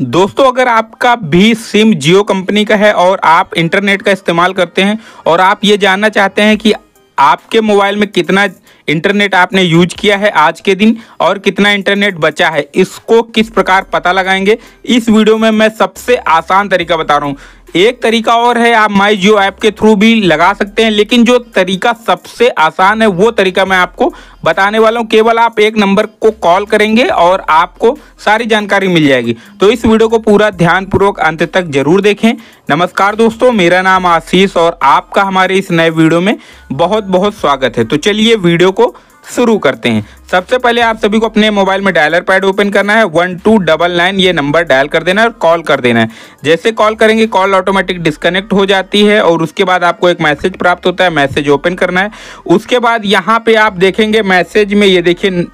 दोस्तों अगर आपका भी सिम जियो कंपनी का है और आप इंटरनेट का इस्तेमाल करते हैं और आप ये जानना चाहते हैं कि आपके मोबाइल में कितना इंटरनेट आपने यूज किया है आज के दिन और कितना इंटरनेट बचा है इसको किस प्रकार पता लगाएंगे इस वीडियो में मैं सबसे आसान तरीका बता रहा हूँ एक तरीका और है आप माई जियो ऐप के थ्रू भी लगा सकते हैं लेकिन जो तरीका सबसे आसान है वो तरीका मैं आपको बताने वाला हूँ केवल आप एक नंबर को कॉल करेंगे और आपको सारी जानकारी मिल जाएगी तो इस वीडियो को पूरा ध्यानपूर्वक अंत तक जरूर देखें नमस्कार दोस्तों मेरा नाम आशीष और आपका हमारे इस नए वीडियो में बहुत बहुत स्वागत है तो चलिए वीडियो को शुरू करते हैं सबसे पहले आप सभी को अपने मोबाइल में डायलर पैड ओपन करना है वन टू डबल नाइन ये नंबर डायल कर देना है और कॉल कर देना है जैसे कॉल करेंगे कॉल ऑटोमेटिक डिस्कनेक्ट हो जाती है और उसके बाद आपको एक मैसेज प्राप्त होता है मैसेज ओपन करना है उसके बाद यहाँ पे आप देखेंगे मैसेज में ये देखिए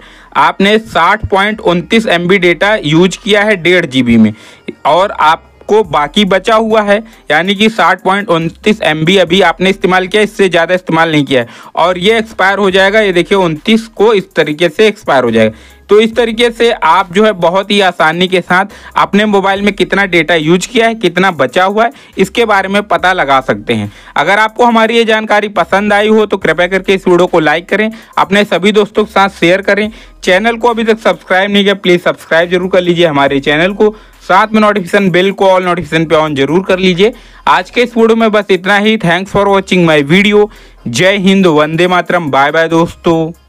आपने साठ पॉइंट डेटा यूज किया है डेढ़ जी बी में और आप आपको बाकी बचा हुआ है यानी कि साठ पॉइंट उनतीस एम अभी आपने इस्तेमाल किया इससे ज़्यादा इस्तेमाल नहीं किया है और ये एक्सपायर हो जाएगा ये देखिए उनतीस को इस तरीके से एक्सपायर हो जाएगा तो इस तरीके से आप जो है बहुत ही आसानी के साथ अपने मोबाइल में कितना डेटा यूज किया है कितना बचा हुआ है इसके बारे में पता लगा सकते हैं अगर आपको हमारी ये जानकारी पसंद आई हो तो कृपया करके इस वीडियो को लाइक करें अपने सभी दोस्तों के साथ शेयर करें चैनल को अभी तक सब्सक्राइब नहीं किया प्लीज़ सब्सक्राइब जरूर कर लीजिए हमारे चैनल को साथ में नोटिफिकेशन बिल को ऑल नोटिफिकेशन पे ऑन जरूर कर लीजिए आज के इस वीडियो में बस इतना ही thanks for watching my video जय हिंद वंदे मातरम बाय बाय दोस्तों